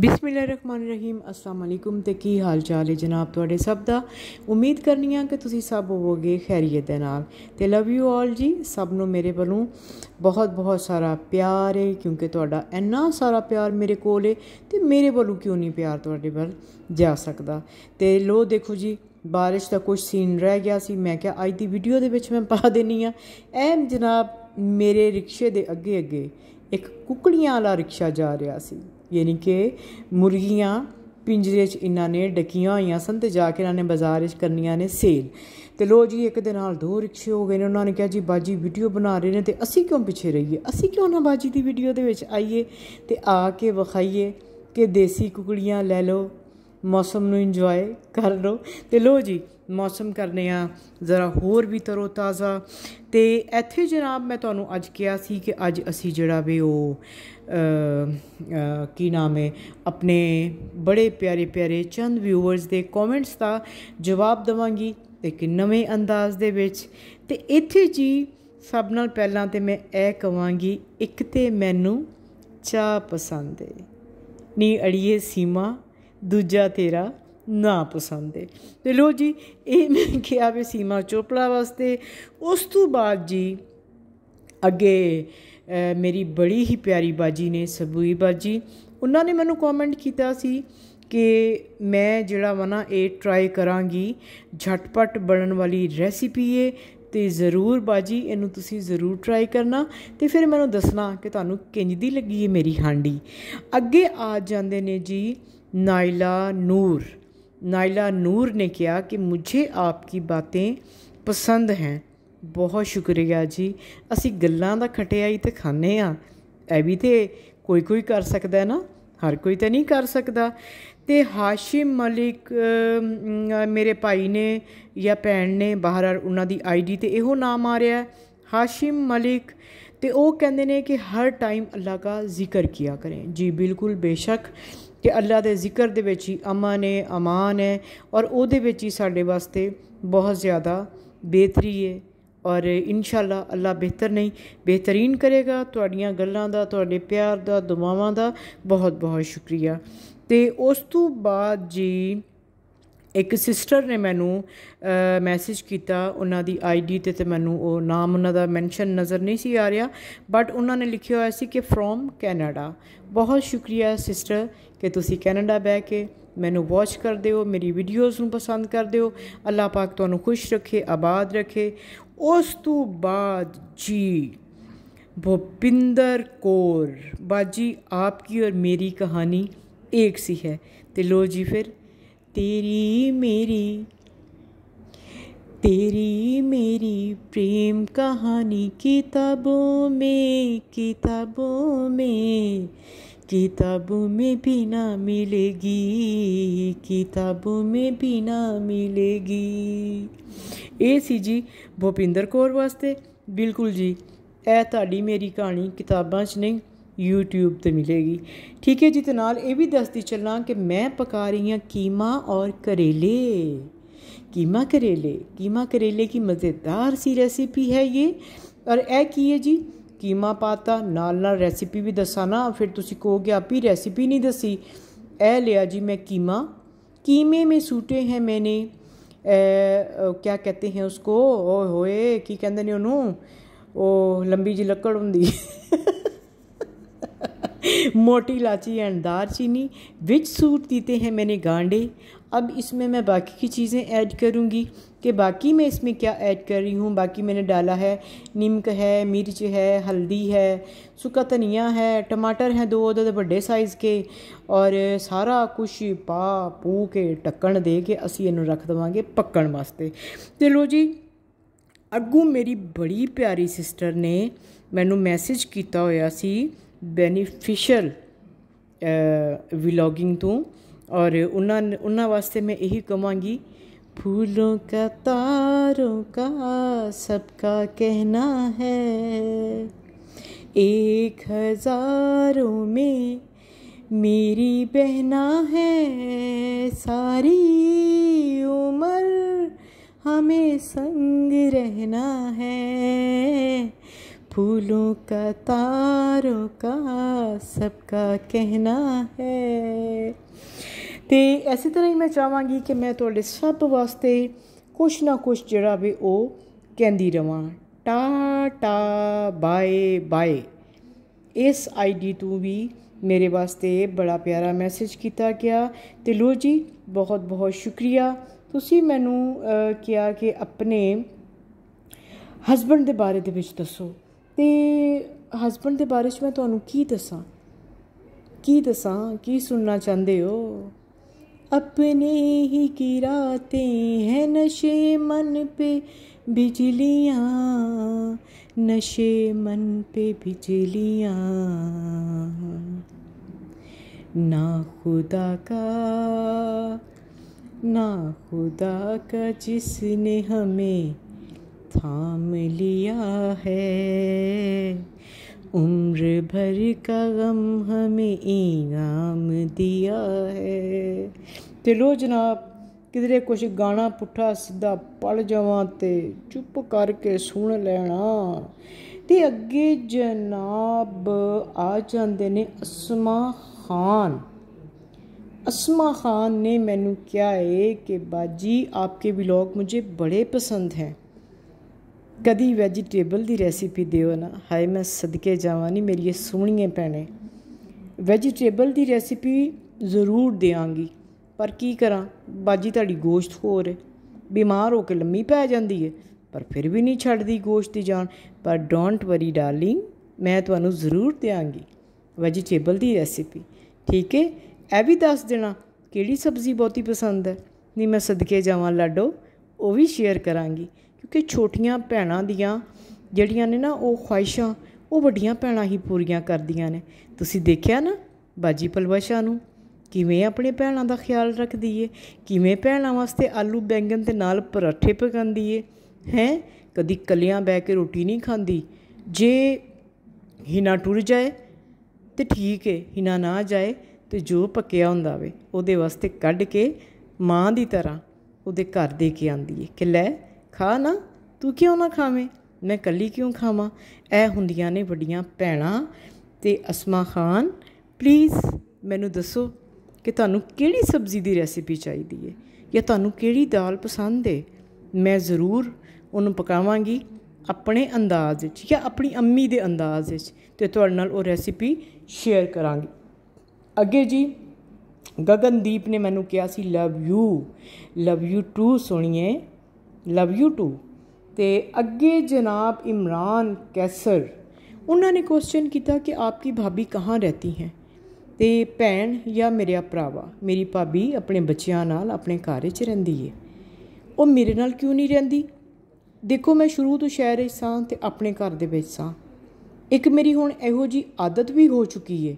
ਬਿਸਮਿਲ੍ਲਾਹਿਰਰਹਿਮਾਨਿਰਰਹੀਮ ਅਸਲਾਮ ਅਲੈਕੁਮ ਤੇ ਕੀ ਹਾਲ ਚਾਲ ਹੈ ਜਨਾਬ ਤੁਹਾਡੇ ਸਭ ਦਾ ਉਮੀਦ ਕਰਨੀ ਆ ਕਿ ਤੁਸੀਂ ਸਭ ਹੋਵੋਗੇ ਖੈਰੀਅਤ ਦੇ ਨਾਲ ਤੇ ਲਵ ਯੂ ਆਲ ਜੀ ਸਭ ਨੂੰ ਮੇਰੇ ਵੱਲੋਂ ਬਹੁਤ ਬਹੁਤ ਸਾਰਾ ਪਿਆਰ ਹੈ ਕਿਉਂਕਿ ਤੁਹਾਡਾ ਇੰਨਾ ਸਾਰਾ ਪਿਆਰ ਮੇਰੇ ਕੋਲ ਹੈ ਤੇ ਮੇਰੇ ਵੱਲੋਂ ਕਿਉਂ ਨਹੀਂ ਪਿਆਰ ਤੁਹਾਡੇ ਵੱਲ ਜਾ ਸਕਦਾ ਤੇ ਲੋ ਦੇਖੋ ਜੀ بارش ਦਾ ਕੁਝ ਸੀਨ ਰਹਿ ਗਿਆ ਸੀ ਮੈਂ ਕਿਹਾ ਅੱਜ ਦੀ ਵੀਡੀਓ ਦੇ ਵਿੱਚ ਮੈਂ ਪਾ ਦੇਣੀ ਆ ਐਮ ਜਨਾਬ ਮੇਰੇ ਰਿਕਸ਼ੇ ਦੇ ਅੱਗੇ ਅੱਗੇ ਇੱਕ ਕੁਕੜੀਆਂ ਵਾਲਾ ਰਿਕਸ਼ਾ ਜਾ ਰਿਹਾ ਸੀ ਯਾਨੀ ਕਿ ਮੁਰਗੀਆਂ ਪਿੰਜਰੇ 'ਚ ਇਹਨਾਂ ਨੇ ਡਕੀਆਂ ਹੋਈਆਂ ਸਨ ਤੇ ਜਾ ਕੇ ਇਹਨਾਂ ਨੇ ਬਾਜ਼ਾਰ 'ਚ ਕਰਨੀਆਂ ਨੇ ਸੇਲ ਤੇ ਲੋ ਜੀ ਇੱਕ ਦੇ ਨਾਲ ਦੋ ਰਿਕਸ਼ੇ ਹੋ ਗਏ ਨੇ ਉਹਨਾਂ ਨੇ ਕਿਹਾ ਜੀ ਬਾਜੀ ਵੀਡੀਓ ਬਣਾ ਰਹੇ ਨੇ ਤੇ ਅਸੀਂ ਕਿਉਂ ਪਿੱਛੇ ਰਹੀਏ ਅਸੀਂ ਕਿਉਂ ਨਾ ਬਾਜੀ ਦੀ ਵੀਡੀਓ ਦੇ ਵਿੱਚ ਆਈਏ ਤੇ ਆ ਕੇ ਵਿਖਾਈਏ ਕਿ ਦੇਸੀ ਕੁਕੜੀਆਂ ਲੈ ਲਓ ਮੌਸਮ ਨੂੰ ਇੰਜੋਏ ਕਰ ਲਓ ਤੇ ਲੋ ਜੀ ਮੌਸਮ ਕਰਨੇ ਆ ਜ਼ਰਾ ਹੋਰ ਵੀ ਤਰੋ ਤਾਜ਼ਾ ਤੇ ਇੱਥੇ ਜਨਾਬ ਮੈਂ ਤੁਹਾਨੂੰ ਅੱਜ ਕਿਹਾ ਸੀ ਕਿ ਅੱਜ ਅਸੀਂ ਜਿਹੜਾ ਵੀ ਉਹ ਕੀ ਨਾਮ ਹੈ ਆਪਣੇ ਬੜੇ ਪਿਆਰੇ ਪਿਆਰੇ ਚੰਦ ਵਿਊਅਰਸ ਦੇ ਕਮੈਂਟਸ ਦਾ ਜਵਾਬ ਦਵਾਂਗੀ ਇੱਕ ਨਵੇਂ ਅੰਦਾਜ਼ ਦੇ ਵਿੱਚ ਤੇ ਇੱਥੇ ਜੀ ਸਭ ਨਾਲ ਪਹਿਲਾਂ ਤੇ ਮੈਂ ਇਹ ਕਵਾਂਗੀ ਇੱਕ ਤੇ ਮੈਨੂੰ ਚਾਹ ਪਸੰਦ ਹੈ ਨੀ ਅੜੀਏ ਸੀਮਾ ਦੂਜਾ ਤੇਰਾ ਨਾ ਪਸੰਦ ਹੈ ਤੇ ਲੋ ਜੀ ਇਹ ਮੈਂ ਕਿਹਾ ਵੀ ਸੀਮਾ ਚੋਪੜਾ ਵਾਸਤੇ ਉਸ ਤੋਂ ਬਾਅਦ ਜੀ ਅੱਗੇ ਮੇਰੀ ਬੜੀ ਹੀ ਪਿਆਰੀ ਬਾਜੀ ਨੇ ਸਬੂਈ ਬਾਜੀ ਉਹਨਾਂ ਨੇ ਮੈਨੂੰ ਕਮੈਂਟ ਕੀਤਾ ਸੀ ਕਿ ਮੈਂ ਜਿਹੜਾ ਵਾ ਨਾ ਇਹ ਟਰਾਈ ਕਰਾਂਗੀ ਝਟਪਟ ਬਣਨ ਵਾਲੀ ਰੈਸਿਪੀ ਏ ਤੇ ਜ਼ਰੂਰ ਬਾਜੀ ਇਹਨੂੰ ਤੁਸੀਂ ਜ਼ਰੂਰ ਟਰਾਈ ਕਰਨਾ ਤੇ ਫਿਰ ਮੈਨੂੰ ਦੱਸਣਾ ਕਿ ਤੁਹਾਨੂੰ ਕਿੰਜ ਦੀ ਲੱਗੀ ਏ ਮੇਰੀ ਹਾਂਡੀ ਅੱਗੇ ਆ ਜਾਂਦੇ ਨੇ ਜੀ ਨਾਇਲਾ ਨੂਰ ਨਾਇਲਾ ਨੂਰ ਨੇ ਕਿਹਾ ਕਿ ਮੁਝੇ आपकी ਬਾतेਂ ਪਸੰਦ ਹੈ ਬਹੁਤ ਸ਼ੁਕਰੀਆ ਜੀ ਅਸੀਂ ਗੱਲਾਂ ਦਾ ਖਟਿਆਈ ਤੇ ਖਾਂਦੇ ਆ ਐ ਵੀ ਤੇ ਕੋਈ ਕੋਈ ਕਰ ਸਕਦਾ ਨਾ ਹਰ ਕੋਈ ਤਾਂ ਨਹੀਂ ਕਰ ਸਕਦਾ ਤੇ ਹਾਸ਼ਿਮ ਮਲਿਕ ਮੇਰੇ ਭਾਈ ਨੇ ਜਾਂ ਭੈਣ ਨੇ ਬਾਹਰ ਉਹਨਾਂ ਦੀ ਆਈਡੀ ਤੇ ਇਹੋ ਨਾਮ ਆ ਰਿਹਾ ਹੈ ਹਾਸ਼ਿਮ ਮਲਿਕ ਤੇ ਉਹ ਕਹਿੰਦੇ ਨੇ ਕਿ ਹਰ ਟਾਈਮ ਅੱਲਾ ਦਾ ਜ਼ਿਕਰ ਕੀਆ ਕਰੇ ਜੀ ਬਿਲਕੁਲ ਬੇਸ਼ੱਕ ਕਿ ਅੱਲਾ ਦੇ ਜ਼ਿਕਰ ਦੇ ਵਿੱਚ ਹੀ ਅਮਨ ਹੈ ਅਮਾਨ ਹੈ ਔਰ ਉਹਦੇ ਵਿੱਚ ਹੀ ਸਾਡੇ ਵਾਸਤੇ ਬਹੁਤ ਜ਼ਿਆਦਾ ਬਿਹਤਰੀ ਹੈ ਔਰ ਇਨਸ਼ਾਅੱਲਾ ਅੱਲਾ ਬਿਹਤਰ ਨਹੀਂ ਬਿਹਤਰੀਨ ਕਰੇਗਾ ਤੁਹਾਡੀਆਂ ਗੱਲਾਂ ਦਾ ਤੁਹਾਡੇ ਪਿਆਰ ਦਾ ਦੁਆਵਾਂ ਦਾ ਬਹੁਤ ਬਹੁਤ ਸ਼ੁਕਰੀਆ ਤੇ ਉਸ ਤੋਂ ਬਾਅਦ ਜੀ ਇੱਕ ਸਿਸਟਰ ਨੇ ਮੈਨੂੰ ਮੈਸੇਜ ਕੀਤਾ ਉਹਨਾਂ ਦੀ ਆਈਡੀ ਤੇ ਤੇ ਮੈਨੂੰ ਉਹ ਨਾਮ ਉਹਨਾਂ ਦਾ ਮੈਂਸ਼ਨ ਨਜ਼ਰ ਨਹੀਂ ਸੀ ਆ ਰਿਹਾ ਬਟ ਉਹਨਾਂ ਨੇ ਲਿਖਿਆ ਹੋਇਆ ਸੀ ਕਿ ਫਰੋਮ ਕੈਨੇਡਾ ਬਹੁਤ ਸ਼ੁਕਰੀਆ ਸਿਸਟਰ ਕਿ ਤੁਸੀਂ ਕੈਨੇਡਾ ਬੈ ਕੇ ਮੈਨੂੰ ਵਾਚ ਕਰਦੇ ਹੋ ਮੇਰੀ ਵੀਡੀਓਜ਼ ਨੂੰ ਪਸੰਦ ਕਰਦੇ ਹੋ ਅੱਲਾਹ ਪਾਕ ਤੁਹਾਨੂੰ ਖੁਸ਼ ਰੱਖੇ ਆਬਾਦ ਰੱਖੇ ਉਸ ਤੋਂ ਬਾਅਦ ਜੀ ਭੋਪਿੰਦਰ ਕੋਰ ਬਾਜੀ ਆਪਕੀ ਔਰ ਮੇਰੀ ਕਹਾਣੀ ਇੱਕ ਸੀ ਹੈ ਤੇ ਲੋ ਜੀ ਫਿਰ तेरी मेरी तेरी मेरी प्रेम कहानी किताबों में किताबों में किताबों में भी ना मिलेगी किताबों में भी ना ਮਿਲੇਗੀ ਇਹ ਸੀ ਜੀ ਭੁਪਿੰਦਰ ਕੌਰ ਵਾਸਤੇ ਬਿਲਕੁਲ ਜੀ ਇਹ ਤੁਹਾਡੀ ਮੇਰੀ ਕਹਾਣੀ ਕਿਤਾਬਾਂ 'ਚ ਨਹੀਂ YouTube ਤੇ ਮਿਲੇਗੀ ਠੀਕ ਹੈ ਜੀ ਤੇ ਨਾਲ ਇਹ ਵੀ ਦੱਸਦੀ ਚੱਲਾਂ ਕਿ ਮੈਂ ਪਕਾ ਰਹੀ ਹਾਂ ਕੀਮਾ ਔਰ ਕਰੇਲੇ ਕੀਮਾ ਕਰੇਲੇ ਕੀਮਾ ਕਰੇਲੇ ਕੀ ਮਜ਼ੇਦਾਰ ਸੀ ਰੈਸਿਪੀ ਹੈ ਇਹ ਔਰ ਇਹ ਕੀ ਹੈ ਜੀ ਕੀਮਾ ਪਾਤਾ ਨਾਲ ਨਾਲ ਰੈਸਿਪੀ ਵੀ ਦੱਸਾਂ ਨਾ ਫਿਰ ਤੁਸੀਂ ਕਹੋਗੇ ਆਪੀ ਰੈਸਿਪੀ ਨਹੀਂ ਦੱਸੀ ਇਹ ਲਿਆ ਜੀ ਮੈਂ ਕੀਮਾ कीमे में सूटे हैं मैंने ਕੀ ਕਹਤੇ कहते ਉਸਕੋ ਓਏ ਹੋਏ ਕੀ ਕਹਿੰਦੇ ਨੇ ਉਹਨੂੰ ਉਹ ਲੰਬੀ ਜੀ ਲੱਕੜ ਹੁੰਦੀ होंगी मोटी इलायची एंड दार चीनी विच सूट देते हैं मैंने गांडे अब इसमें मैं बाकी की चीज़ें ऐड करूँगी कि बाकी मैं इसमें क्या ऐड कर रही हूँ बाकी मैंने डाला है नीमक है मिर्च है हल्दी है सूखा धनिया है टमाटर हैं दो अदद ਵੱਡੇ ਸਾਈਜ਼ ਕੇ ਔਰ ਸਾਰਾ ਕੁਝ ਪਾ ਪੂ ਕੇ ਟੱਕਣ ਦੇ ਕੇ ਅਸੀਂ ਇਹਨੂੰ ਰੱਖ ਦਵਾਂਗੇ ਪੱਕਣ ਵਾਸਤੇ ਤੇ ਲੋ ਜੀ ਅੱਗੂ ਮੇਰੀ ਬੜੀ ਪਿਆਰੀ ਸਿਸਟਰ ਨੇ ਮੈਨੂੰ ਮੈਸੇਜ ਕੀਤਾ ਬੈਨੀਫੀਸ਼ੀਅਲ ਵਲੌਗਿੰਗ ਤੋਂ और उन्होंने उन्होंने वास्ते मैं यही कहूँगी फूलों का तारों का सबका कहना है एक हज़ारों में मेरी बहना है सारी उम्र हमें संग रहना है फूलों का तारों का सबका कहना ਹੈ ਤੇ ਇਸੇ ਤਰ੍ਹਾਂ ਹੀ ਮੈਂ ਚਾਹਾਂਗੀ ਕਿ ਮੈਂ ਤੁਹਾਡੇ ਸਭ ਵਾਸਤੇ ਕੁਛ ਨਾ ਕੁਛ ਜਿਹੜਾ ਵੀ ਉਹ ਕਹਿੰਦੀ ਰਵਾਂ ਟਾ ਟਾ ਬਾਏ ਬਾਏ ਇਸ ਆਈਡੀ ਤੋਂ ਵੀ ਮੇਰੇ ਵਾਸਤੇ ਬੜਾ ਪਿਆਰਾ ਮੈਸੇਜ ਕੀਤਾ ਗਿਆ ਤੇ ਲੋ ਜੀ ਬਹੁਤ ਬਹੁਤ ਸ਼ੁਕਰੀਆ ਤੁਸੀਂ ਮੈਨੂੰ ਕਿਹਾ ਕਿ ਆਪਣੇ ਹਸਬੰਡ ਦੇ ਬਾਰੇ ਦੇ ਵਿੱਚ ਦੱਸੋ ते हस्बैंड दे बारे मैं में की दस्सां की दसा की सुनना चाहते हो अपने ही गिराते हैं नशे मन पे बिजलियाँ नशे मन पे बिजलियां ना खुदा का ना खुदा का जिसने हमें थाम लिया है उम्र भर का गम हमें इनाम दिया है ते लो जनाब किधरे कुछ ਗਾਣਾ पुट्ठा सीधा पढ़ ਜਾਵਾਂ तो चुप करके सुन लेना ਤੇ ਅੱਗੇ ਜਨਾਬ ਆ ਜਾਂਦੇ ਨੇ ਅਸਮਾ ਖਾਨ ਅਸਮਾ ਖਾन ने मैनू क्या है कि बाजी आपके ब्लॉग मुझे बड़े पसंद हैं ਕਦੀ ਵੈਜੀਟੇਬਲ ਦੀ ਰੈਸਿਪੀ ਦਿਓ ਨਾ ਹਾਏ ਮੈਂ ਸਦਕੇ ਜਾਵਾਂ ਨਹੀਂ ਮੇਰੀ ਇਹ ਸੋਹਣੀਆਂ ਭੈਣੇ ਵੈਜੀਟੇਬਲ ਦੀ ਰੈਸਿਪੀ ਜ਼ਰੂਰ ਦੇਵਾਂਗੀ ਪਰ ਕੀ ਕਰਾਂ ਬਾਜੀ ਤੁਹਾਡੀ ਗੋਸ਼ਤ ਹੋਰ ਹੈ ਬਿਮਾਰ ਹੋ ਕੇ ਲੰਮੀ ਪੈ ਜਾਂਦੀ ਹੈ ਪਰ ਫਿਰ ਵੀ ਨਹੀਂ ਛੱਡਦੀ ਗੋਸ਼ਤ ਦੀ ਜਾਨ ਪਰ ਡੋਂਟ ਵਰੀ ਡਾਰਲਿੰਗ ਮੈਂ ਤੁਹਾਨੂੰ ਜ਼ਰੂਰ ਦੇਵਾਂਗੀ ਵੈਜੀਟੇਬਲ ਦੀ ਰੈਸਿਪੀ ਠੀਕ ਹੈ ਐ ਵੀ ਦੱਸ ਦੇਣਾ ਕਿਹੜੀ ਸਬਜ਼ੀ ਬਹੁਤੀ ਪਸੰਦ ਹੈ ਨਹੀਂ ਮੈਂ ਸਦਕੇ ਜਾਵਾਂ ਲਾਡੋ ਉਹ ਵੀ ਸ਼ੇਅਰ ਕਰਾਂਗੀ ਕਿਉਂਕਿ ਛੋਟੀਆਂ ਭੈਣਾਂ ਦੀਆਂ ਜਿਹੜੀਆਂ ਨੇ ਨਾ ਉਹ ਖੁਆਇਸ਼ਾਂ ਉਹ ਵੱਡੀਆਂ ਭੈਣਾਂ ਹੀ ਪੂਰੀਆਂ ਕਰਦੀਆਂ ਨੇ ਤੁਸੀਂ ਦੇਖਿਆ ਨਾ ਬਾਜੀ ਪਲਵਸ਼ਾ ਨੂੰ ਕਿਵੇਂ ਆਪਣੇ ਭੈਣਾਂ ਦਾ ਖਿਆਲ ਰੱਖਦੀ ਏ ਕਿਵੇਂ ਭੈਣਾਂ ਵਾਸਤੇ ਆਲੂ ਬੈਂਗਨ ਦੇ ਨਾਲ ਪਰਾਠੇ ਪਕਾਉਂਦੀ ਏ ਹੈ ਕਦੀ ਕਲਿਆਂ ਬੈ ਕੇ ਰੋਟੀ ਨਹੀਂ ਖਾਂਦੀ ਜੇ ਹਿਨਾ ਟੁਰ ਜਾਏ ਤੇ ਠੀਕ ਏ ਹਿਨਾ ਨਾ ਜਾਏ ਤੇ ਜੋ ਪੱਕਿਆ ਹੁੰਦਾ ਵੇ ਉਹਦੇ ਵਾਸਤੇ ਕੱਢ ਕੇ ਮਾਂ ਦੀ ਤਰ੍ਹਾਂ ਉਹਦੇ ਘਰ ਦੇ ਕੇ ਆਂਦੀ ਏ ਕਿ ਲੈ ਖਾ ਨਾ ਤੂੰ ਕਿਉਂ ਨਾ ਖਾਵੇਂ ਮੈਂ ਕੱਲੀ ਕਿਉਂ ਖਾਵਾਂ ਇਹ ਹੁੰਦੀਆਂ ਨੇ ਵੱਡੀਆਂ ਭੈਣਾਂ ਤੇ ਅਸਮਾ ਖਾਨ ਪਲੀਜ਼ ਮੈਨੂੰ ਦੱਸੋ ਕਿ ਤੁਹਾਨੂੰ ਕਿਹੜੀ ਸਬਜ਼ੀ ਦੀ ਰੈਸਿਪੀ ਚਾਹੀਦੀ ਹੈ ਜਾਂ ਤੁਹਾਨੂੰ ਕਿਹੜੀ ਦਾਲ ਪਸੰਦ ਹੈ ਮੈਂ ਜ਼ਰੂਰ ਉਹਨੂੰ ਪਕਾਵਾਂਗੀ ਆਪਣੇ ਅੰਦਾਜ਼ ਵਿੱਚ ਜਾਂ ਆਪਣੀ ਅੰਮੀ ਦੇ ਅੰਦਾਜ਼ ਵਿੱਚ ਤੇ ਤੁਹਾਡੇ ਨਾਲ ਉਹ ਰੈਸਿਪੀ ਸ਼ੇਅਰ ਕਰਾਂਗੀ ਅੱਗੇ ਜੀ ਗਗਨਦੀਪ ਨੇ ਮੈਨੂੰ ਕਿਹਾ ਸੀ love you love you too ਸੁਣੀਏ ਲਵ ਯੂ ਟੂ ਤੇ ਅੱਗੇ ਜਨਾਬ ਇਮਰਾਨ ਕੈਸਰ ਉਹਨਾਂ ਨੇ ਕੁਐਸਚਨ ਕੀਤਾ ਕਿ ਆਪਕੀ ਭਾਬੀ ਕਹਾਂ ਰਹਤੀ ਹੈ ਤੇ ਭੈਣ ਜਾਂ ਮੇਰਾ ਭਰਾਵਾ ਮੇਰੀ ਭਾਬੀ ਆਪਣੇ ਬੱਚਿਆਂ ਨਾਲ ਆਪਣੇ ਘਰ ਵਿੱਚ ਰਹਿੰਦੀ ਹੈ ਉਹ ਮੇਰੇ ਨਾਲ ਕਿਉਂ ਨਹੀਂ ਰਹਿੰਦੀ ਦੇਖੋ ਮੈਂ ਸ਼ੁਰੂ ਤੋਂ ਸ਼ਹਿਰ ਵਿੱਚ ਸਾਂ ਤੇ ਆਪਣੇ ਘਰ ਦੇ ਵਿੱਚ ਸਾਂ ਇੱਕ ਮੇਰੀ ਹੁਣ ਇਹੋ ਜੀ ਆਦਤ ਵੀ ਹੋ ਚੁੱਕੀ ਹੈ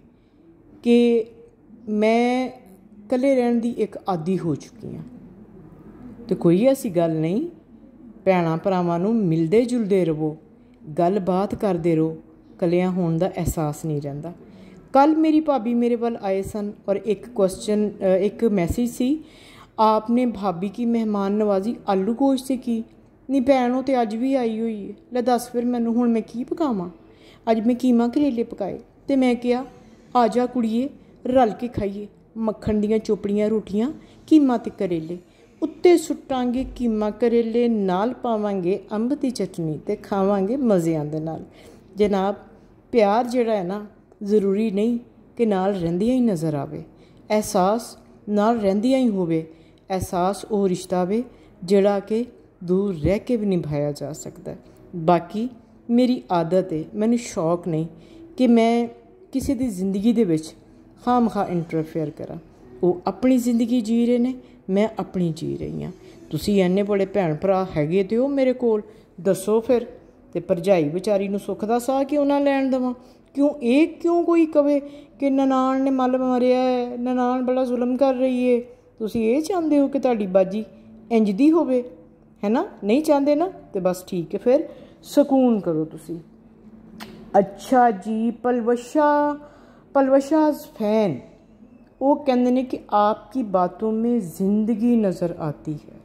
ਕਿ ਮੈਂ ਇਕੱਲੇ ਰਹਿਣ ਦੀ ਇੱਕ ਆਦੀ ਹੋ ਚੁੱਕੀ ਹਾਂ ਤੇ ਕੋਈ ਐਸੀ ਗੱਲ ਨਹੀਂ ਭੈਣਾ ਭਰਾਵਾਂ ਨੂੰ ਮਿਲਦੇ ਜੁਲਦੇ ਰਹੋ ਗੱਲਬਾਤ ਕਰਦੇ ਰਹੋ ਕਲਿਆਂ ਹੋਣ ਦਾ ਅਹਿਸਾਸ ਨਹੀਂ ਰਹਿੰਦਾ ਕੱਲ ਮੇਰੀ ਭਾਬੀ ਮੇਰੇ ਵੱਲ ਆਏ ਸਨ ਔਰ ਇੱਕ ਕੁਐਸਚਨ ਇੱਕ ਮੈਸੇਜ ਸੀ ਆਪਨੇ ਭਾਬੀ ਕੀ ਮਹਿਮਾਨ ਨਵਾਜ਼ੀ ਆਲੂ ਗੋਸ਼ਤ ਸੀ ਕੀ ਨਹੀਂ ਭੈਣ ਉਹ ਤੇ ਅੱਜ ਵੀ ਆਈ ਹੋਈ ਹੈ ਲੈ ਦੱਸ ਫਿਰ ਮੈਨੂੰ ਹੁਣ ਮੈਂ ਕੀ ਪਕਾਵਾਂ ਅੱਜ ਮੈਂ ਕੀਮਾ ਕਰੇਲੇ ਪਕਾਏ ਤੇ ਮੈਂ ਕਿਹਾ ਆ ਜਾ ਕੁੜੀਏ ਰਲ ਕੇ ਖਾਈਏ ਮੱਖਣ ਦੀਆਂ ਚੋਪੜੀਆਂ ਰੋਟੀਆਂ ਕੀਮਾ ਤੇ ਕਰੇਲੇ ਉੱਤੇ ਸੁੱਟਾਂਗੇ ਕੀਮਾ ਕਰੇਲੇ ਨਾਲ ਪਾਵਾਂਗੇ ਅੰਬ ਦੀ ਚਟਨੀ ਤੇ ਖਾਵਾਂਗੇ ਮਜ਼ਿਆਂ ਦੇ ਨਾਲ ਜਨਾਬ ਪਿਆਰ ਜਿਹੜਾ ਹੈ ਨਾ ਜ਼ਰੂਰੀ ਨਹੀਂ ਕਿ ਨਾਲ ਰਹਿੰਦੀਆਂ ਹੀ ਨਜ਼ਰ ਆਵੇ ਅਹਿਸਾਸ ਨਾਲ ਰਹਿੰਦੀਆਂ ਹੀ ਹੋਵੇ ਅਹਿਸਾਸ ਉਹ ਰਿਸ਼ਤਾ ਵੇ ਜਿਹੜਾ ਕਿ ਦੂਰ ਰਹਿ ਕੇ ਵੀ ਨਿਭਾਇਆ ਜਾ ਸਕਦਾ ਬਾਕੀ ਮੇਰੀ ਆਦਤ ਹੈ ਮੈਨੂੰ ਸ਼ੌਕ ਨਹੀਂ ਕਿ ਮੈਂ ਕਿਸੇ ਦੀ ਜ਼ਿੰਦਗੀ ਦੇ ਵਿੱਚ ਖਾਮਖਾ ਇੰਟਰਫੇਅਰ ਕਰਾਂ ਉਹ ਆਪਣੀ ਜ਼ਿੰਦਗੀ ਜੀ ਰਹੇ ਨੇ ਮੈਂ ਆਪਣੀ ਜੀ ਰਹੀ ਹਾਂ ਤੁਸੀਂ ਐਨੇ ਬੜੇ ਭੈਣ ਭਰਾ ਹੈਗੇ ਤੇ ਉਹ ਮੇਰੇ ਕੋਲ ਦੱਸੋ ਫਿਰ ਤੇ ਪਰਜਾਈ ਵਿਚਾਰੀ ਨੂੰ ਸੁੱਖ ਦਾ ਸਾਹ ਕਿਉਂ ਨਾ ਲੈਣ ਦਵਾਂ ਕਿਉਂ ਇਹ ਕਿਉਂ ਕੋਈ ਕਵੇ ਕਿ ਨਨਾਣ ਨੇ ਮੱਲ ਮਰਿਆ ਹੈ ਨਨਾਣ ਬੜਾ ਜ਼ੁਲਮ ਕਰ ਰਹੀ ਏ ਤੁਸੀਂ ਇਹ ਚਾਹੁੰਦੇ ਹੋ ਕਿ ਤੁਹਾਡੀ ਬਾਜੀ ਇੰਜ ਦੀ ਹੋਵੇ ਹੈਨਾ ਨਹੀਂ ਚਾਹੁੰਦੇ ਨਾ ਤੇ ਬਸ ਠੀਕ ਹੈ ਫਿਰ ਸਕੂਨ ਕਰੋ ਤੁਸੀਂ ਅੱਛਾ ਜੀ ਪਲਵਸ਼ਾ ਪਲਵਸ਼ਾਜ਼ ਫੈਨ वो कहने ने कि आपकी बातों में ज़िंदगी नज़र आती है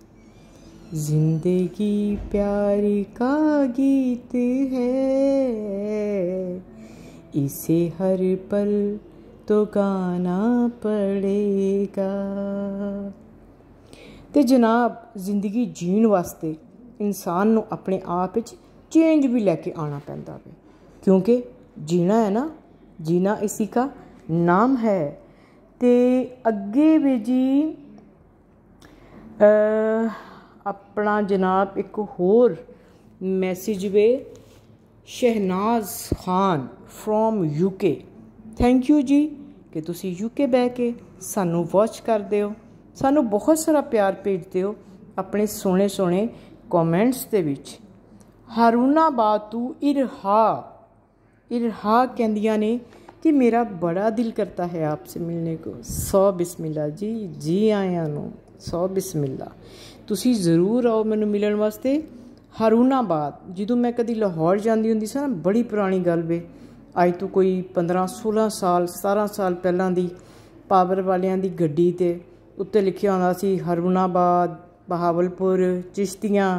जिंदगी प्यार का गीत है इसे हर पल तो गाना पड़ेगा ਤੇ ਜਨਾਬ ਜ਼ਿੰਦਗੀ ਜੀਣ ਵਾਸਤੇ ਇਨਸਾਨ ਨੂੰ ਆਪਣੇ ਆਪ ਵਿੱਚ ਚੇਂਜ ਵੀ ਲੈ ਕੇ ਆਉਣਾ ਪੈਂਦਾ ਹੈ ਕਿਉਂਕਿ ਜੀਣਾ ਹੈ ਨਾ ਜੀਣਾ ਇਸੀ ਦਾ ਨਾਮ ਹੈ ਤੇ ਅੱਗੇ ਵੀ ਜੀ ਆਪਣਾ ਜਨਾਬ ਇੱਕ ਹੋਰ ਮੈਸੇਜ ਵੇ Shehnaz Khan from UK thank you ਜੀ ਕਿ ਤੁਸੀਂ ਯੂਕੇ ਬੈ ਕੇ ਸਾਨੂੰ ਵਾਚ ਕਰਦੇ ਹੋ ਸਾਨੂੰ ਬਹੁਤ ਸਾਰਾ ਪਿਆਰ ਭੇਜਦੇ ਹੋ ਆਪਣੇ ਸੋਹਣੇ ਸੋਹਣੇ ਕਮੈਂਟਸ ਦੇ ਵਿੱਚ ਹਰੂਨਾ ਬਾਤੂ ਇਰਹਾ ਇਰਹਾ ਕਹਿੰਦੀਆਂ ਨੇ ਕਿ ਮੇਰਾ ਬੜਾ ਦਿਲ ਕਰਤਾ ਹੈ ਆਪਸੇ ਮਿਲਨੇ ਕੋ ਸੋ ਬਿਸਮਿਲ੍ਲਾ ਜੀ ਜੀ ਆਇਆਂ ਨੂੰ ਸੋ ਬਿਸਮਿਲ੍ਲਾ ਤੁਸੀਂ ਜ਼ਰੂਰ ਆਓ ਮੈਨੂੰ ਮਿਲਣ ਵਾਸਤੇ ਹਰੂਨਾਬਾਦ ਜਦੋਂ ਮੈਂ ਕਦੀ ਲਾਹੌਰ ਜਾਂਦੀ ਹੁੰਦੀ ਸੀ ਨਾ ਬੜੀ ਪੁਰਾਣੀ ਗੱਲ ਵੇ ਅੱਜ ਤੋਂ ਕੋਈ 15 16 ਸਾਲ 17 ਸਾਲ ਪਹਿਲਾਂ ਦੀ ਪਾਵਰ ਵਾਲਿਆਂ ਦੀ ਗੱਡੀ ਤੇ ਉੱਤੇ ਲਿਖਿਆ ਹੁੰਦਾ ਸੀ ਹਰੂਨਾਬਾਦ ਬਹਾਵਲਪੁਰ ਚਿਸ਼ਤੀਆਂ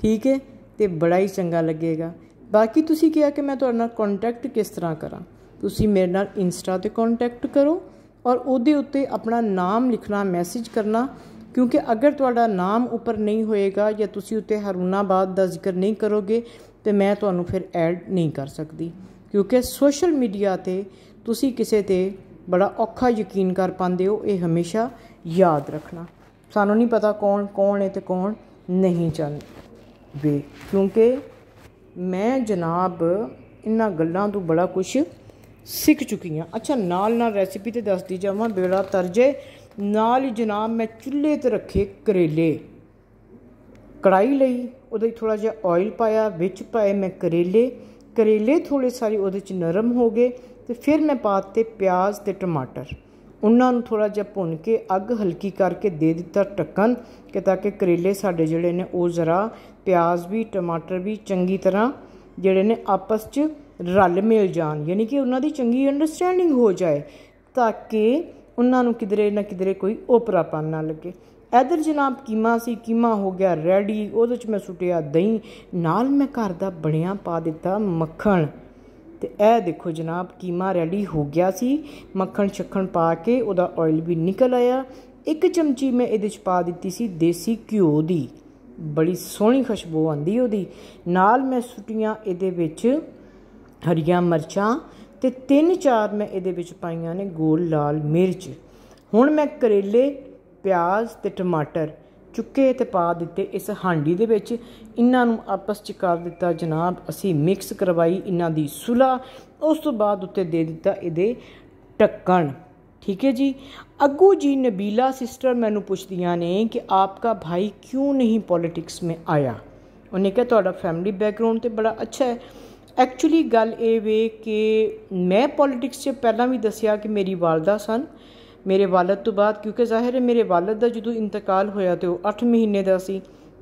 ਠੀਕ ਹੈ ਤੇ ਬੜਾ ਹੀ ਚੰਗਾ ਲੱਗੇਗਾ ਬਾਕੀ ਤੁਸੀਂ ਕਿਹਾ ਕਿ ਮੈਂ ਤੁਹਾਡਾ ਨਾਲ ਕੰਟੈਕਟ ਕਿਸ ਤਰ੍ਹਾਂ ਕਰਾਂ ਤੁਸੀਂ ਮੇਰੇ ਨਾਲ ਇੰਸਟਾ ਤੇ ਕੰਟੈਕਟ ਕਰੋ ਔਰ ਉਹਦੇ ਉੱਤੇ ਆਪਣਾ ਨਾਮ ਲਿਖਣਾ ਮੈਸੇਜ ਕਰਨਾ ਕਿਉਂਕਿ ਅਗਰ ਤੁਹਾਡਾ ਨਾਮ ਉੱਪਰ ਨਹੀਂ ਹੋਏਗਾ ਜਾਂ ਤੁਸੀਂ ਉੱਤੇ ਹਰੂਨਾਬਾਦ ਦਾ ਜ਼ਿਕਰ ਨਹੀਂ ਕਰੋਗੇ ਤੇ ਮੈਂ ਤੁਹਾਨੂੰ ਫਿਰ ਐਡ ਨਹੀਂ ਕਰ ਸਕਦੀ ਕਿਉਂਕਿ ਸੋਸ਼ਲ ਮੀਡੀਆ ਤੇ ਤੁਸੀਂ ਕਿਸੇ ਤੇ ਬੜਾ ਔਖਾ ਯਕੀਨ ਕਰ ਪਾਉਂਦੇ ਹੋ ਇਹ ਹਮੇਸ਼ਾ ਯਾਦ ਰੱਖਣਾ ਸਾਨੂੰ ਨਹੀਂ ਪਤਾ ਕੌਣ ਕੌਣ ਹੈ ਤੇ ਕੌਣ ਨਹੀਂ ਜਾਣਦੇ ਕਿਉਂਕਿ ਮੈਂ ਜਨਾਬ ਇਹਨਾਂ ਗੱਲਾਂ ਤੋਂ ਬੜਾ ਕੁਝ ਸਿੱਖ ਚੁੱਕੀ ਆ ਅੱਛਾ ਨਾਲ ਨਾਲ ਰੈਸਿਪੀ ਤੇ ਦੱਸਦੀ ਜਾਵਾਂ ਬੇੜਾ ਤਰਜੇ ਨਾਲ ਹੀ ਜਨਾਬ ਮੈਂ ਚੁੱਲ੍ਹੇ ਤੇ ਰੱਖੇ ਕਰੇਲੇ ਕੜਾਈ ਲਈ ਉਹਦੇ ਥੋੜਾ ਜਿਹਾ ਆਇਲ ਪਾਇਆ ਵਿੱਚ ਪਾਏ ਮੈਂ ਕਰੇਲੇ ਕਰੇਲੇ ਥੋੜੇ ਸਾਰੇ ਉਹਦੇ ਚ ਨਰਮ ਹੋ ਗਏ ਤੇ ਫਿਰ ਮੈਂ ਪਾਤੇ ਪਿਆਜ਼ ਤੇ ਟਮਾਟਰ ਉਹਨਾਂ ਨੂੰ ਥੋੜਾ ਜਿਹਾ ਭੁੰਨ ਕੇ ਅੱਗ ਹਲਕੀ ਕਰਕੇ ਦੇ ਦਿੱਤਾ ਟੱਕਣ ਕਿ ਤਾਂ ਕਿ ਕਰੇਲੇ ਸਾਡੇ ਜਿਹੜੇ ਨੇ ਉਹ ਜ਼ਰਾ ਪਿਆਜ਼ ਵੀ ਟਮਾਟਰ ਵੀ ਚੰਗੀ ਤਰ੍ਹਾਂ ਜਿਹੜੇ ਨੇ ਆਪਸ 'ਚ ਰਲ ਮਿਲ ਜਾਣ ਯਾਨੀ ਕਿ ਉਹਨਾਂ ਦੀ ਚੰਗੀ ਅੰਡਰਸਟੈਂਡਿੰਗ ਹੋ ਜਾਏ ਤਾਂ ਕਿ ਉਹਨਾਂ ਨੂੰ ਕਿਧਰੇ ਨਾ ਕਿਧਰੇ ਕੋਈ ਉਪਰਾਪਨ ਨਾ ਲੱਗੇ ਇਧਰ ਜਨਾਬ ਕੀਮਾ ਸੀ ਕੀਮਾ ਹੋ ਗਿਆ ਰੈਡੀ ਉਹਦੇ ਚ ਮੈਂ ਸੁਟਿਆ ਦਹੀਂ ਨਾਲ ਮੈਂ ਘਰ ਦਾ ਬਣਿਆ ਪਾ ਦਿੱਤਾ ਮੱਖਣ ਤੇ ਇਹ ਦੇਖੋ ਜਨਾਬ ਕੀਮਾ ਰੈਡੀ ਹੋ ਗਿਆ ਸੀ ਮੱਖਣ ਛੱਖਣ ਪਾ ਕੇ ਉਹਦਾ ਆਇਲ ਵੀ ਨਿਕਲ ਆਇਆ ਇੱਕ ਚਮਚੀ ਮੈਂ ਇਹਦੇ ਚ ਪਾ ਦਿੱਤੀ ਸੀ ਦੇਸੀ ਘਿਓ ਦੀ ਬੜੀ ਸੋਹਣੀ ਖੁਸ਼ਬੂ ਆਂਦੀ ਉਹਦੀ ਨਾਲ ਮੈਂ ਸੁਟੀਆਂ ਇਹਦੇ ਵਿੱਚ ਹਰੀਆਂ ਮਿਰਚਾਂ ਤੇ ਤਿੰਨ ਚਾਰ ਮੈਂ ਇਹਦੇ ਵਿੱਚ ਪਾਈਆਂ ਨੇ ਗੋਲ ਲਾਲ ਮਿਰਚ ਹੁਣ ਮੈਂ ਕਰੇਲੇ ਪਿਆਜ਼ ਤੇ ਟਮਾਟਰ ਚੁੱਕੇ ਤੇ ਪਾ ਦਿੱਤੇ ਇਸ ਹਾਂਡੀ ਦੇ ਵਿੱਚ ਇਹਨਾਂ ਨੂੰ ਆਪਸ ਚ ਕਰ ਦਿੱਤਾ ਜਨਾਬ ਅਸੀਂ ਮਿਕਸ ਕਰਵਾਈ ਇਹਨਾਂ ਦੀ ਸੁਲਾ ਉਸ ਤੋਂ ਬਾਅਦ ਉੱਤੇ ਦੇ ਦਿੱਤਾ ਇਹਦੇ ਟੱਕਣ ਠੀਕ ਹੈ ਜੀ ਅੱਗੂ ਜੀ ਨਬੀਲਾ ਸਿਸਟਰ ਮੈਨੂੰ ਪੁੱਛਦੀਆਂ ਨੇ ਕਿ ਆਪਕਾ ਭਾਈ ਕਿਉਂ ਨਹੀਂ ਪੋਲਿਟਿਕਸ ਮੇ ਆਇਆ ਉਹਨੇ ਕਿਹਾ ਤੁਹਾਡਾ ਫੈਮਿਲੀ ਬੈਕਗ੍ਰਾਉਂਡ ਤੇ ਬੜਾ ਅੱਛਾ ਹੈ ਐਕਚੁਅਲੀ ਗੱਲ ਇਹ ਵੇ ਕਿ ਮੈਂ ਪੋਲਿਟਿਕਸ 'ਚ ਪਹਿਲਾਂ ਵੀ ਦੱਸਿਆ ਕਿ ਮੇਰੀ ਵਾਲਦਾ ਸਨ ਮੇਰੇ ਵਾਲਦ ਤੋਂ ਬਾਅਦ ਕਿਉਂਕਿ ਜ਼ਾਹਿਰ ਹੈ ਮੇਰੇ ਵਾਲਦ ਦਾ ਜਦੋਂ ਇੰਤਕਾਲ ਹੋਇਆ ਤੇ ਉਹ 8 ਮਹੀਨੇ ਦਾ ਸੀ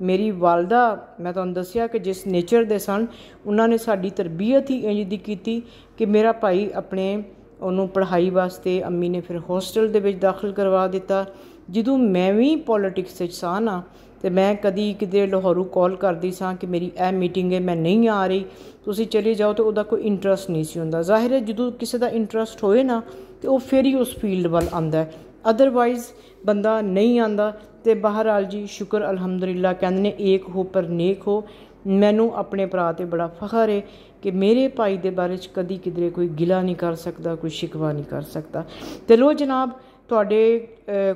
ਮੇਰੀ ਵਾਲਦਾ ਮੈਂ ਤੁਹਾਨੂੰ ਦੱਸਿਆ ਕਿ ਜਿਸ ਨੇਚਰ ਦੇ ਸਨ ਉਹਨਾਂ ਨੇ ਸਾਡੀ ਤਰਬੀਅਤ ਹੀ ਇੰਜ ਦੀ ਕੀਤੀ ਕਿ ਮੇਰਾ ਭਾਈ ਆਪਣੇ ਉਹਨੂੰ ਪੜ੍ਹਾਈ ਵਾਸਤੇ ਅੰਮੀ ਨੇ ਫਿਰ ਹੋਸਟਲ ਦੇ ਵਿੱਚ ਦਾਖਲ ਕਰਵਾ ਦਿੱਤਾ ਜਦੋਂ ਮੈਂ ਵੀ ਪੋਲਿਟਿਕਸ ਵਿੱਚ ਸਾਂ ਨਾ ਤੇ ਮੈਂ ਕਦੀ ਕਿਤੇ ਲਾਹੌਰੂ ਕਾਲ ਕਰਦੀ ਸਾਂ ਕਿ ਮੇਰੀ ਇਹ ਮੀਟਿੰਗ ਹੈ ਮੈਂ ਨਹੀਂ ਆ ਰਹੀ ਤੁਸੀਂ ਚਲੇ ਜਾਓ ਤੇ ਉਹਦਾ ਕੋਈ ਇੰਟਰਸਟ ਨਹੀਂ ਸੀ ਹੁੰਦਾ ਜ਼ਾਹਿਰ ਹੈ ਜਦੋਂ ਕਿਸੇ ਦਾ ਇੰਟਰਸਟ ਹੋਏ ਨਾ ਤੇ ਉਹ ਫਿਰ ਹੀ ਉਸ ਫੀਲਡ ਵੱਲ ਆਂਦਾ ਹੈ ਅਦਰਵਾਈਜ਼ ਬੰਦਾ ਨਹੀਂ ਆਂਦਾ ਤੇ ਬਹਰਾਲ ਜੀ ਸ਼ੁਕਰ ਅਲਹਮਦੁਲਿਲਾ ਕਹਿੰਦੇ ਨੇ ਏਕ ਹੋ ਪਰ ਨੇਕ ਹੋ ਮੈਨੂੰ ਆਪਣੇ ਭਰਾ ਤੇ ਬੜਾ ਫਖਰ ਹੈ ਕਿ ਮੇਰੇ ਭਾਈ ਦੇ ਬਾਰੇ ਚ ਕਦੀ ਕਿਦਰੇ ਕੋਈ ਗਿਲਾ ਨਹੀਂ ਕਰ ਸਕਦਾ ਕੋਈ ਸ਼ਿਕਵਾ ਨਹੀਂ ਕਰ ਸਕਦਾ ਤੇ ਲੋ ਜਨਾਬ ਤੁਹਾਡੇ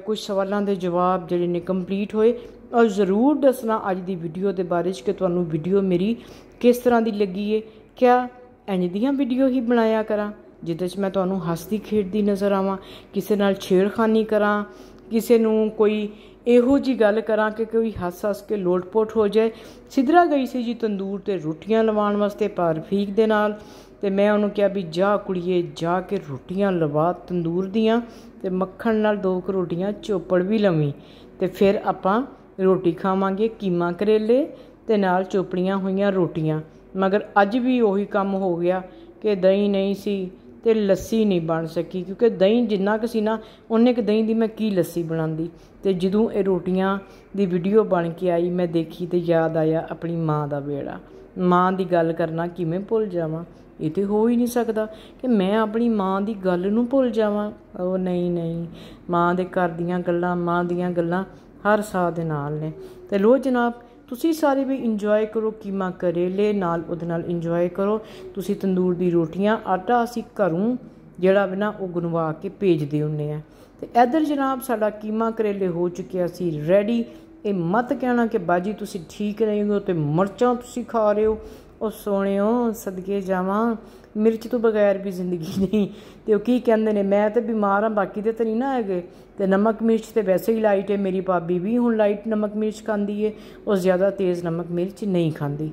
ਕੁਝ ਸਵਾਲਾਂ ਦੇ ਜਵਾਬ ਜਿਹੜੇ ਨੇ ਕੰਪਲੀਟ ਹੋਏ ਔਰ ਜ਼ਰੂਰ ਦੱਸਣਾ ਅੱਜ ਦੀ ਵੀਡੀਓ ਦੇ ਬਾਰੇ ਵਿੱਚ ਕਿ ਤੁਹਾਨੂੰ ਵੀਡੀਓ ਮੇਰੀ ਕਿਸ ਤਰ੍ਹਾਂ ਦੀ ਲੱਗੀ ਏ ਕਿਆ ਇੰਜ ਦੀਆਂ ਵੀਡੀਓ ਹੀ ਬਣਾਇਆ ਕਰਾਂ ਜਿੱਦੇ 'ਚ ਮੈਂ ਤੁਹਾਨੂੰ ਹੱਸਦੀ ਖੇਡਦੀ ਨਜ਼ਰ ਆਵਾਂ ਕਿਸੇ ਨਾਲ ਛੇੜਖਾਨੀ ਕਰਾਂ ਕਿਸੇ ਨੂੰ ਕੋਈ ਇਹੋ ਜੀ ਗੱਲ ਕਰਾਂ ਕਿ ਕੋਈ ਹੱਸ ਹੱਸ ਕੇ ਲੋਟਪੋਟ ਹੋ ਜਾਏ ਸਿਧਰਾ ਗਈ ਸੀ ਜੀ ਤੰਦੂਰ ਤੇ ਰੋਟੀਆਂ ਲਵਾਉਣ ਵਾਸਤੇ ਪਰ ਫੀਕ ਦੇ ਨਾਲ ਤੇ ਮੈਂ ਉਹਨੂੰ ਕਿਹਾ ਵੀ ਜਾ ਕੁੜੀਏ ਜਾ ਕੇ ਰੋਟੀਆਂ ਲਵਾ ਤੰਦੂਰ ਦੀਆਂ ਤੇ ਮੱਖਣ ਨਾਲ ਦੋ ਕੁ ਰੋਟੀਆਂ ਚੋਪੜ ਵੀ ਲਵੀ ਤੇ ਫਿਰ ਆਪਾਂ ਰੋਟੀ ਖਾਵਾਂਗੇ ਕੀਮਾ ਕਰੇਲੇ ਤੇ ਨਾਲ ਚੋਪੜੀਆਂ ਹੋਈਆਂ ਰੋਟੀਆਂ ਮਗਰ ਅੱਜ ਵੀ ਉਹੀ ਕੰਮ ਹੋ ਗਿਆ ਕਿ ਦਹੀਂ ਨਹੀਂ ਸੀ ਤੇ ਲੱਸੀ ਨਹੀਂ ਬਣ ਸਕੀ ਕਿਉਂਕਿ ਦਹੀਂ ਜਿੰਨਾ ਕੁ ਸੀ ਨਾ ਉਹਨੇ ਕਿ ਦਹੀਂ ਦੀ ਮੈਂ ਕੀ ਲੱਸੀ ਬਣਾਉਂਦੀ ਤੇ ਜਦੋਂ ਇਹ ਰੋਟੀਆਂ ਦੀ ਵੀਡੀਓ ਬਣ ਕੇ ਆਈ ਮੈਂ ਦੇਖੀ ਤੇ ਯਾਦ ਆਇਆ ਆਪਣੀ ਮਾਂ ਦਾ ਵੇੜਾ ਮਾਂ ਦੀ ਗੱਲ ਕਰਨਾ ਕਿਵੇਂ ਭੁੱਲ ਜਾਵਾਂ ਇਹ ਤੇ ਹੋ ਹੀ ਨਹੀਂ ਸਕਦਾ ਕਿ ਮੈਂ ਆਪਣੀ ਮਾਂ ਦੀ ਗੱਲ ਨੂੰ ਭੁੱਲ ਜਾਵਾਂ ਉਹ ਨਹੀਂ ਨਹੀਂ ਮਾਂ ਦੇ ਕਰਦੀਆਂ ਗੱਲਾਂ ਮਾਂ ਦੀਆਂ ਗੱਲਾਂ ਹਰ ਸਾਹ ਦੇ ਨਾਲ ਨੇ ਤੇ ਲੋ ਜਨਾਬ ਤੁਸੀਂ ਸਾਰੇ ਵੀ ਇੰਜੋਏ ਕਰੋ ਕੀਮਾ ਕਰੇਲੇ ਨਾਲ ਉਹਦੇ ਨਾਲ ਇੰਜੋਏ ਕਰੋ ਤੁਸੀਂ ਤੰਦੂਰ ਦੀ ਰੋਟੀਆਂ ਆਟਾ ਅਸੀਂ ਘਰੋਂ ਜਿਹੜਾ ਬਿਨਾ ਉਹ ਗੁਨਵਾ ਕੇ ਭੇਜਦੇ ਹੁੰਨੇ ਆ ਤੇ ਇਧਰ ਜਨਾਬ ਸਾਡਾ ਕੀਮਾ ਕਰੇਲੇ ਹੋ ਚੁੱਕਿਆ ਸੀ ਰੈਡੀ ਇਹ ਮਤ ਕਹਿਣਾ ਕਿ ਬਾਜੀ ਤੁਸੀਂ ਠੀਕ ਨਹੀਂ ਹੋ ਤੇ ਮਰਚਾਂ ਤੁਸੀਂ ਖਾ ਰਹੇ ਹੋ ਉਹ ਸੋਹਣਿਓ ਸਦਕੇ ਜਾਵਾਂ ਮਿਰਚ ਤੋਂ ਬਗੈਰ ਵੀ ਜ਼ਿੰਦਗੀ ਨਹੀਂ ਤੇ ਉਹ ਕੀ ਕਹਿੰਦੇ ਨੇ ਮੈਂ ਤਾਂ ਬਿਮਾਰ ਆ ਬਾਕੀ ਤੇ ਤਰੀ ਨਾ ਹੈਗੇ ਤੇ ਨਮਕ ਮਿਰਚ ਤੇ ਵੈਸੇ ਹੀ ਲਾਈਟ ਹੈ ਮੇਰੀ ਭਾਬੀ ਵੀ ਹੁਣ ਲਾਈਟ ਨਮਕ ਮਿਰਚ ਖਾਂਦੀ ਏ ਉਹ ਜ਼ਿਆਦਾ ਤੇਜ਼ ਨਮਕ ਮਿਰਚ ਨਹੀਂ ਖਾਂਦੀ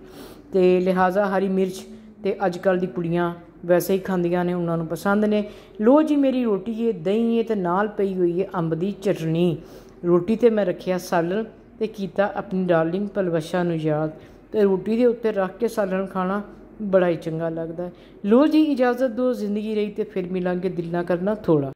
ਤੇ ਲਿਹਾਜ਼ਾ ਹਰੀ ਮਿਰਚ ਤੇ ਅੱਜ ਕੱਲ ਦੀ ਕੁੜੀਆਂ ਵੈਸੇ ਹੀ ਖਾਂਦੀਆਂ ਨੇ ਉਹਨਾਂ ਨੂੰ ਪਸੰਦ ਨੇ ਲੋ ਜੀ ਮੇਰੀ ਰੋਟੀ ਏ ਦਹੀਂ ਏ ਤੇ ਨਾਲ ਪਈ ਹੋਈ ਏ ਅੰਬ ਦੀ ਚਟਣੀ ਰੋਟੀ ਤੇ ਮੈਂ ਰੱਖਿਆ ਸਾਲਨ ਤੇ ਕੀਤਾ ਆਪਣੀ ਡਾਰਲਿੰਗ ਪਲਵਸ਼ਾ ਨੂੰ ਯਾਦ ਤੇ ਰੋਟੀ ਦੇ ਉੱਤੇ ਰੱਖ ਕੇ ਸਾਲਣ ਖਾਣਾ ਬੜਾ ਹੀ ਚੰਗਾ ਲੱਗਦਾ ਲੋ ਜੀ ਇਜਾਜ਼ਤ ਦਿਓ ਜ਼ਿੰਦਗੀ ਰਹੀ ਤੇ ਫਿਰ ਮਿਲਾਂਗੇ ਦਿਲ ਨਾ ਕਰਨਾ ਥੋੜਾ